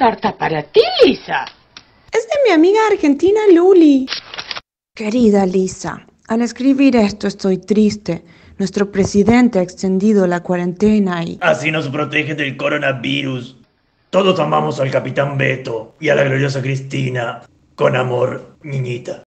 carta para ti, Lisa. Es de mi amiga argentina Luli. Querida Lisa, al escribir esto estoy triste. Nuestro presidente ha extendido la cuarentena y... Así nos protege del coronavirus. Todos amamos al capitán Beto y a la gloriosa Cristina. Con amor, niñita.